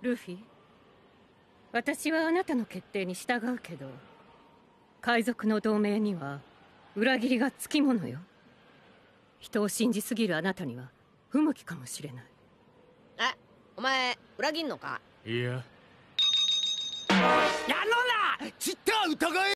ルフィ私はあなたの決定に従うけど海賊の同盟には裏切りがつきものよ人を信じすぎるあなたには不向きかもしれないえお前裏切んのかいややるのなちった疑え